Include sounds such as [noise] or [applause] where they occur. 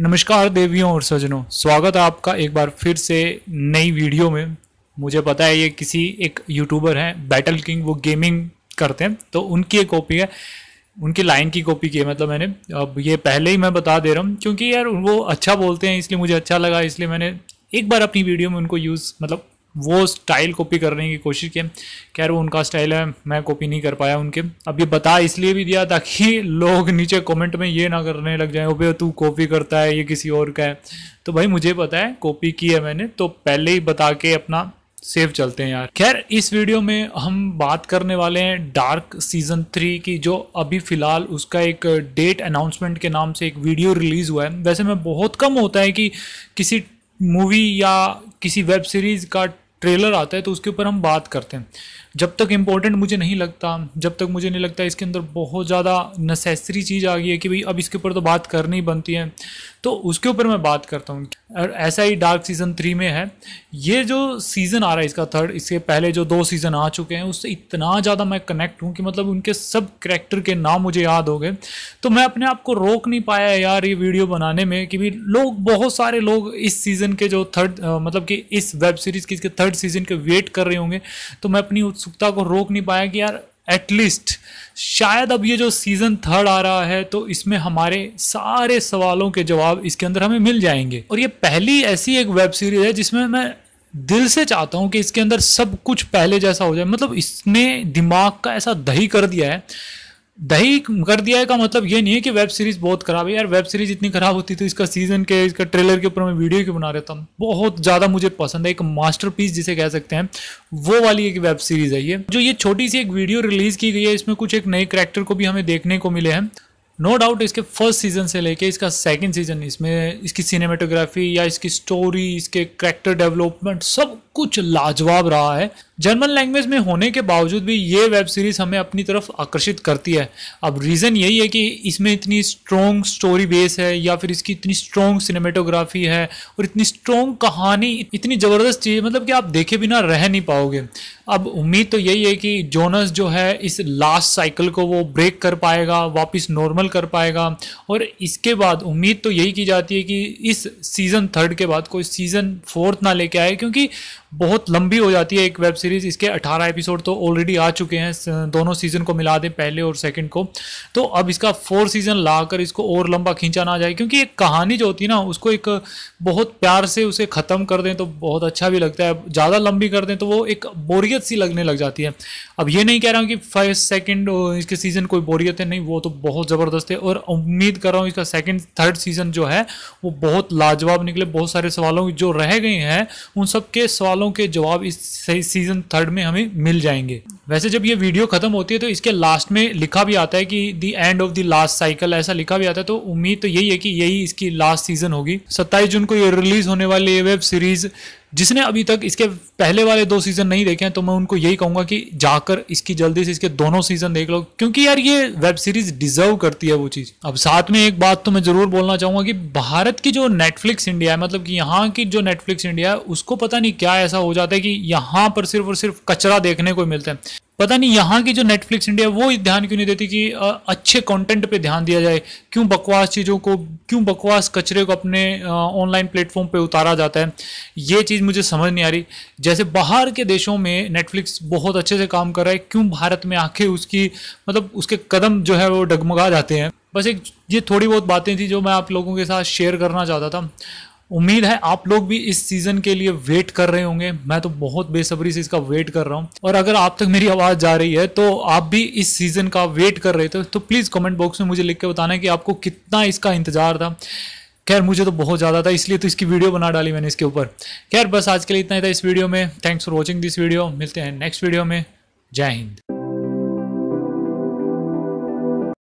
नमस्कार देवियों और सजनों स्वागत है आपका एक बार फिर से नई वीडियो में मुझे पता है ये किसी एक यूट्यूबर हैं बैटल किंग वो गेमिंग करते हैं तो उनकी एक कॉपी है उनकी लाइन की कॉपी की है मतलब मैंने अब ये पहले ही मैं बता दे रहा हूँ क्योंकि यार वो अच्छा बोलते हैं इसलिए मुझे अच्छा लगा इसलिए मैंने एक बार अपनी वीडियो में उनको यूज़ मतलब वो स्टाइल कॉपी करने की कोशिश की खैर वो उनका स्टाइल है मैं कॉपी नहीं कर पाया उनके अब ये बता इसलिए भी दिया ताकि [laughs] लोग नीचे कमेंट में ये ना करने लग जाए भाई तू कॉपी करता है ये किसी और का है तो भाई मुझे पता है कॉपी की है मैंने तो पहले ही बता के अपना सेफ चलते हैं यार खैर इस वीडियो में हम बात करने वाले हैं डार्क सीजन थ्री की जो अभी फिलहाल उसका एक डेट अनाउंसमेंट के नाम से एक वीडियो रिलीज हुआ है वैसे में बहुत कम होता है कि किसी मूवी या किसी वेब सीरीज़ का ट्रेलर आता है तो उसके ऊपर हम बात करते हैं जब तक इम्पोर्टेंट मुझे नहीं लगता जब तक मुझे नहीं लगता इसके अंदर बहुत ज़्यादा नेसेसरी चीज़ आ गई है कि भाई अब इसके ऊपर तो बात करनी बनती है तो उसके ऊपर मैं बात करता हूँ और ऐसा ही डार्क सीज़न थ्री में है ये जो सीज़न आ रहा है इसका थर्ड इसके पहले जो दो सीज़न आ चुके हैं उससे इतना ज़्यादा मैं कनेक्ट हूँ कि मतलब उनके सब करेक्टर के नाम मुझे याद हो गए तो मैं अपने आप को रोक नहीं पाया यार ये वीडियो बनाने में कि भी लोग बहुत सारे लोग इस सीज़न के जो थर्ड मतलब कि इस वेब सीरीज़ के इसके थर्ड सीज़न के वेट कर रहे होंगे तो मैं अपनी उस उत्सुकता को रोक नहीं पाया कि यार एटलीस्ट शायद अब ये जो सीज़न थर्ड आ रहा है तो इसमें हमारे सारे सवालों के जवाब इसके अंदर हमें मिल जाएंगे और ये पहली ऐसी एक वेब सीरीज है जिसमें मैं दिल से चाहता हूँ कि इसके अंदर सब कुछ पहले जैसा हो जाए मतलब इसने दिमाग का ऐसा दही कर दिया है दही कर दिया है का मतलब ये नहीं है कि वेब सीरीज बहुत खराब है यार वेब सीरीज इतनी खराब होती तो इसका सीजन के इसका ट्रेलर के ऊपर मैं वीडियो क्यों बना रहता हूँ बहुत ज़्यादा मुझे पसंद है एक मास्टरपीस जिसे कह सकते हैं वो वाली एक वेब सीरीज है ये जो ये छोटी सी एक वीडियो रिलीज की गई है इसमें कुछ एक नए करेक्टर को भी हमें देखने को मिले हैं नो no डाउट इसके फर्स्ट सीजन से लेके इसका सेकंड सीजन इसमें इसकी सिनेमेटोग्राफी या इसकी स्टोरी इसके करेक्टर डेवलपमेंट सब कुछ लाजवाब रहा है जर्मन लैंग्वेज में होने के बावजूद भी ये वेब सीरीज़ हमें अपनी तरफ आकर्षित करती है अब रीज़न यही है कि इसमें इतनी स्ट्रोंग स्टोरी बेस है या फिर इसकी इतनी स्ट्रोंग सिनेमेटोग्राफी है और इतनी स्ट्रोंग कहानी इतनी ज़बरदस्त चीज़ मतलब कि आप देखे बिना रह नहीं पाओगे अब उम्मीद तो यही है कि जोनस जो है इस लास्ट साइकिल को वो ब्रेक कर पाएगा वापस नॉर्मल मुकम्मल कर पाएगा और इसके बाद उम्मीद तो यही की जाती है कि इस सीज़न थर्ड के बाद कोई सीज़न फोर्थ ना लेके आए क्योंकि बहुत लंबी हो जाती है एक वेब सीरीज़ इसके 18 एपिसोड तो ऑलरेडी आ चुके हैं दोनों सीज़न को मिला दें पहले और सेकंड को तो अब इसका फोर सीज़न लाकर इसको और लंबा खींचा ना जाए क्योंकि एक कहानी जो होती है ना उसको एक बहुत प्यार से उसे ख़त्म कर दें तो बहुत अच्छा भी लगता है ज़्यादा लंबी कर दें तो वो एक बोरियत सी लगने लग जाती है अब ये नहीं कह रहा हूँ कि फर्स्ट सेकेंड इसके सीज़न कोई बोरियत है नहीं वो तो बहुत ज़बरदस्त ज़बरदस्त है और उम्मीद कर रहा हूँ इसका सेकंड थर्ड सीज़न जो है वो बहुत लाजवाब निकले बहुत सारे सवालों जो रह गए हैं उन सब के सवालों के जवाब इस सीज़न थर्ड में हमें मिल जाएंगे वैसे जब ये वीडियो ख़त्म होती है तो इसके लास्ट में लिखा भी आता है कि the end of the last cycle ऐसा लिखा भी आता है तो उम्मीद तो यही है कि यही इसकी लास्ट सीजन होगी सत्ताईस जून को ये रिलीज़ होने वाली ये वेब सीरीज़ जिसने अभी तक इसके पहले वाले दो सीज़न नहीं देखे हैं तो मैं उनको यही कहूँगा कि जाकर इसकी जल्दी से इसके दोनों सीज़न देख लो क्योंकि यार ये वेब सीरीज़ डिजर्व करती है वो चीज़ अब साथ में एक बात तो मैं ज़रूर बोलना चाहूँगा कि भारत की जो नेटफ्लिक्स इंडिया है मतलब कि यहाँ की जो नेटफ्लिक्स इंडिया है उसको पता नहीं क्या ऐसा हो जाता है कि यहाँ पर सिर्फ और सिर्फ कचरा देखने को मिलता है पता नहीं यहाँ की जो नेटफ्लिक्स इंडिया वो ध्यान क्यों नहीं देती कि अच्छे कंटेंट पे ध्यान दिया जाए क्यों बकवास चीज़ों को क्यों बकवास कचरे को अपने ऑनलाइन प्लेटफॉर्म पे उतारा जाता है ये चीज़ मुझे समझ नहीं आ रही जैसे बाहर के देशों में नेटफ्लिक्स बहुत अच्छे से काम कर रहा है क्यों भारत में आंखें उसकी मतलब उसके कदम जो है वो डगमगा जाते हैं बस एक ये थोड़ी बहुत बातें थी जो मैं आप लोगों के साथ शेयर करना चाहता था उम्मीद है आप लोग भी इस सीजन के लिए वेट कर रहे होंगे मैं तो बहुत बेसब्री से इसका वेट कर रहा हूँ और अगर आप तक मेरी आवाज जा रही है तो आप भी इस सीजन का वेट कर रहे थे तो प्लीज कमेंट बॉक्स में मुझे लिख के बताना कि आपको कितना इसका इंतजार था खैर मुझे तो बहुत ज़्यादा था इसलिए तो इसकी वीडियो बना डाली मैंने इसके ऊपर खैर बस आज के लिए इतना ही था इस वीडियो में thanks for watching this video मिलते हैं नेक्स्ट वीडियो में जय हिंद